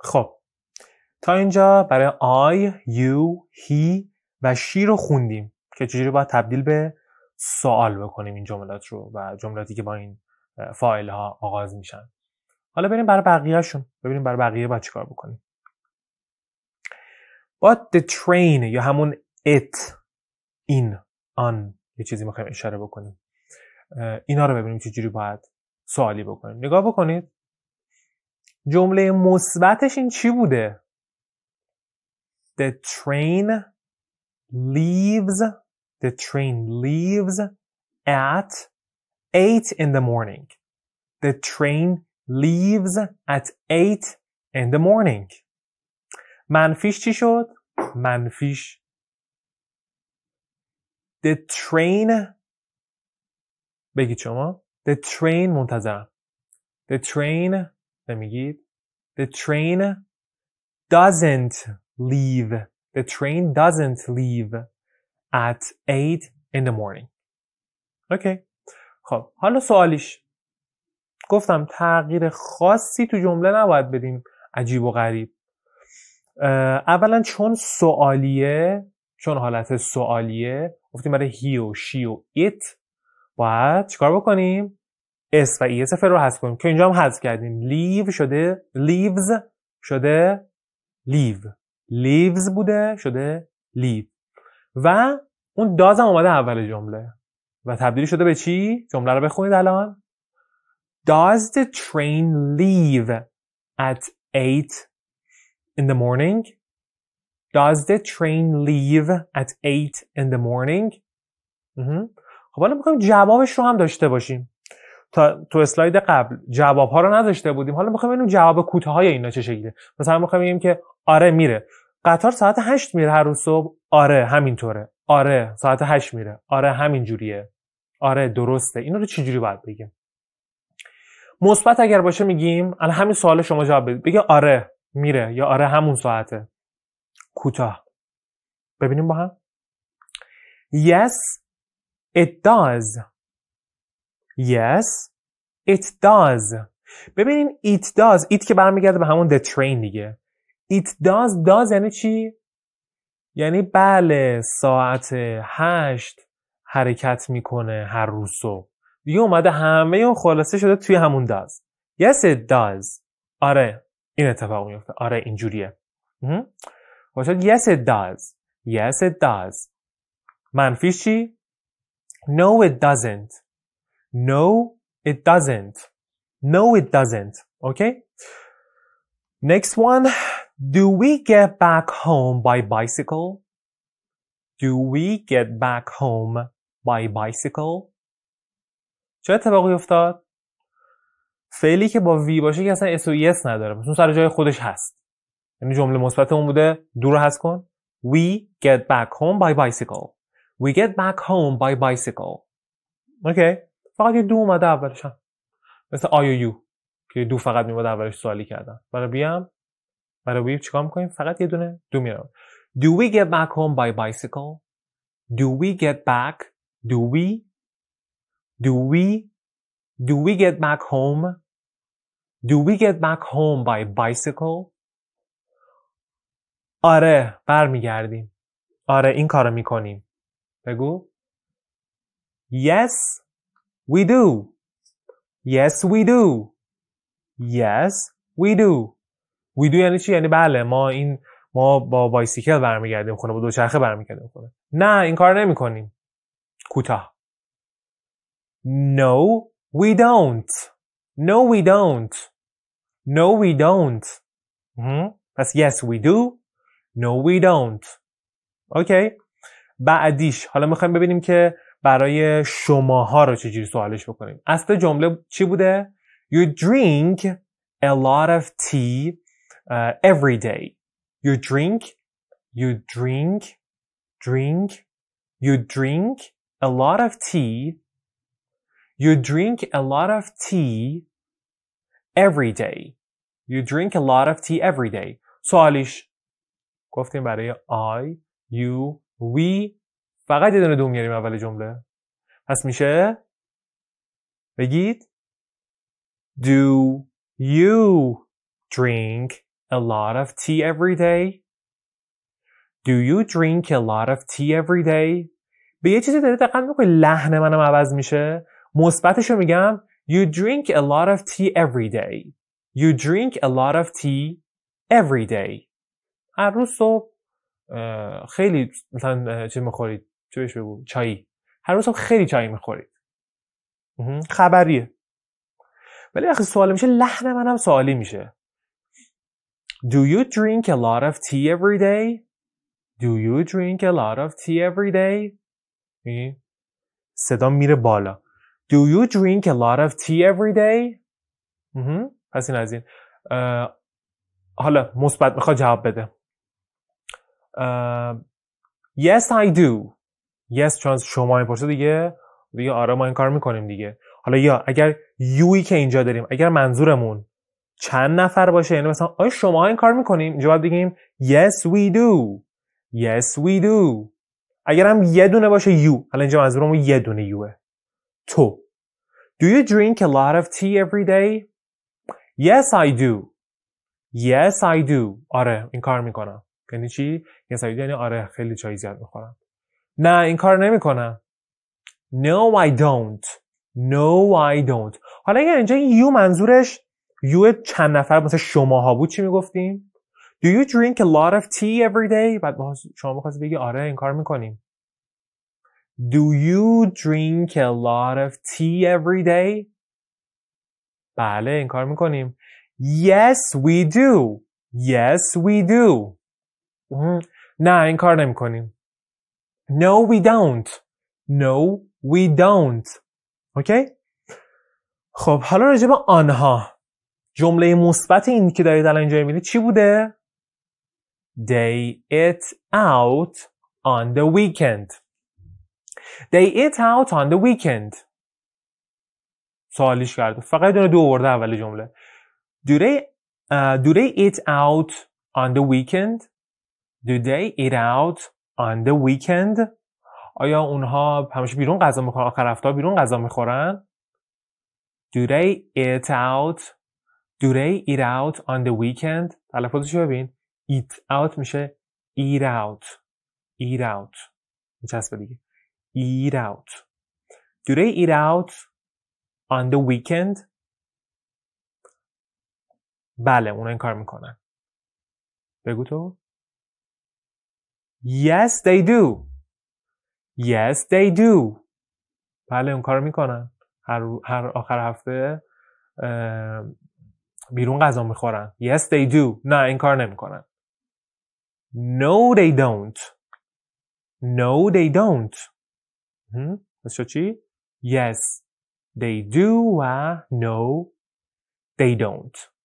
خب تا اینجا برای I, you, he و she رو خوندیم که چجوری باید تبدیل به سوال بکنیم این جملات رو و جملاتی که با این فایل ها آغاز میشن حالا بریم برای بقیهشون ببینیم برای بقیه باید چیکار بکنیم با the train یا همون it in on یه چیزی میخوایم اشاره بکنیم اینا رو ببینیم چجوری باید سوالی بکنیم نگاه بکنید جمله مثبتش این چی بوده the train leaves the train leaves at 8 in the morning the train leaves at 8 in the morning منفیش چی شد منفیش The train بگید شما The train منتظرم The train نمیگید The train doesn't leave The train doesn't leave at 8 in the morning okay. خب حالا سوالیش گفتم تغییر خاصی تو جمله نباید بدیم عجیب و غریب اولا چون سوالیه چون حالت سوالیه گفتیم برای هی و شی و ایت باید چیکار بکنیم اس و ای e اس رو حذف کنیم که اینجا هم حذف کردیم لیو شده لیوز شده لیو لیوز بوده شده لیو و اون دازم اومده اول جمله و تبدیل شده به چی جمله رو بخونید الان Does the train leave at 8 in the morning Does the train leave at 8 in the morning? خب حالا میخوایم جوابش رو هم داشته باشیم تا تو اسلاید قبل جواب ها رو نداشته بودیم حالا میخوایم ببینیم جواب کوتاه های اینا چه شکلیه مثلا میخوایم بگیم که آره میره قطار ساعت 8 میره هر روز صبح آره همینطوره آره ساعت 8 میره آره همین جوریه آره درسته اینو رو چه جوری باید بگیم مثبت اگر باشه میگیم الان همین سوال شما جواب بدید بگه آره میره یا آره همون ساعته کوتاه ببینیم با هم Yes it does Yes it does ببینین it does it که برمیگرده به همون the train دیگه it does does یعنی چی؟ یعنی بله ساعت هشت حرکت میکنه هر روز صبح دیگه اومده همه اون خلاصه شده توی همون داز yes it does آره این اتفاق میفته آره اینجوریه said, yes, it does. Yes, it does. منفیش چی؟ No, it doesn't. No, it doesn't. No, it doesn't. Okay? Next one. Do we get back home by bicycle? Do we get back home by bicycle? چه اتفاقی افتاد؟ فعلی که با وی باشه که اصلا اس و نداره. اون سر جای خودش هست. یعنی جمله مثبتمون بوده دور رو هست کن We get back home by bicycle We get back home by bicycle اوکی فقط یه دو اومده اولش هم مثل آی یو که دو فقط میماد اولش سوالی کردن برای بیم برای بیم چیکار میکنیم فقط یه دونه دو میرم Do we get back home by bicycle? Do we get back? Do we? Do we? Do we get back home? Do we get back home by bicycle? آره برمیگردیم آره این کارو میکنیم بگو Yes we do Yes we do Yes we do We do یعنی چی؟ یعنی بله ما این ما با بایسیکل برمیگردیم خونه با دوچرخه برمیگردیم خونه نه این کار نمی کنیم کوتاه No we don't No we don't No we don't پس yes we do No we don't okay بعدیش حالا میخوایم ببینیم که برای شماها رو چجوری سوالش بکنیم اصل جمله چی بوده You drink a lot of tea uh, every day You drink You drink Drink You drink a lot of tea You drink a lot of tea every day You drink a lot of tea every day سوالش گفتیم برای I, you, we فقط یه دونه دو میاریم اول جمله پس میشه بگید Do you drink a lot of tea every day? Do you drink a lot of tea every day? به یه چیزی داره دقت میکنی لحن منم عوض میشه مثبتش رو میگم You drink a lot of tea every day. You drink a lot of tea every day. هر روز صبح خیلی مثلا چی میخورید چه بهش بگو چایی هر روز صبح خیلی چای میخورید خبریه ولی وقتی سوال میشه لحن منم سوالی میشه Do you drink a lot of tea every day? Do you drink a lot of tea every day? صدا میره بالا Do you drink a lot of tea every day? پس این از این حالا مثبت میخواد جواب بده Uh, yes I do yes چون شما میپرسه دیگه دیگه آره ما این کار میکنیم دیگه حالا یا اگر یوی که اینجا داریم اگر منظورمون چند نفر باشه یعنی مثلا آیا شما این کار میکنیم اینجا باید بگیم yes we do yes we do اگر هم یه دونه باشه you حالا اینجا منظورمون یه دونه یوه تو Do you drink a lot of tea every day? Yes I do Yes I do آره این کار میکنم یعنی چی یعنی یعنی آره خیلی چای زیاد میخورم نه این کار نمیکنم No I don't No I don't حالا اگر اینجا یو منظورش یو چند نفر مثل شماها بود چی میگفتیم Do you drink a lot of tea every day بعد شما میخواست بگی آره این کار میکنیم Do you drink a lot of tea every day بله این کار میکنیم Yes we do Yes we do نه این کار نمی کنیم No we don't No we don't اوکی؟ okay? خب حالا راجع به آنها جمله مثبت این که دارید الان اینجا میبینید چی بوده؟ They eat out on the weekend They eat out on the weekend سوالیش کرده فقط دونه دو ورده اول جمله Do they, uh, do they eat out on the weekend? Do they eat out on the weekend? آیا اونها همیشه بیرون غذا میخورن آخر هفته بیرون غذا میخورن؟ Do they eat out? Do they eat out on the weekend? تلفظش رو ببین. Eat out میشه eat out. Eat out. میچسبه دیگه. Eat out. Do they eat out on the weekend? بله اونها این کار میکنن. بگو تو. Yes, they do. Yes, they do. بله اون کارو میکنن. هر, هر آخر هفته بیرون غذا میخورن. Yes, they do. نه این کار نمیکنن. No, they don't. No, they don't. پس چی؟ Yes, they do و no, they don't.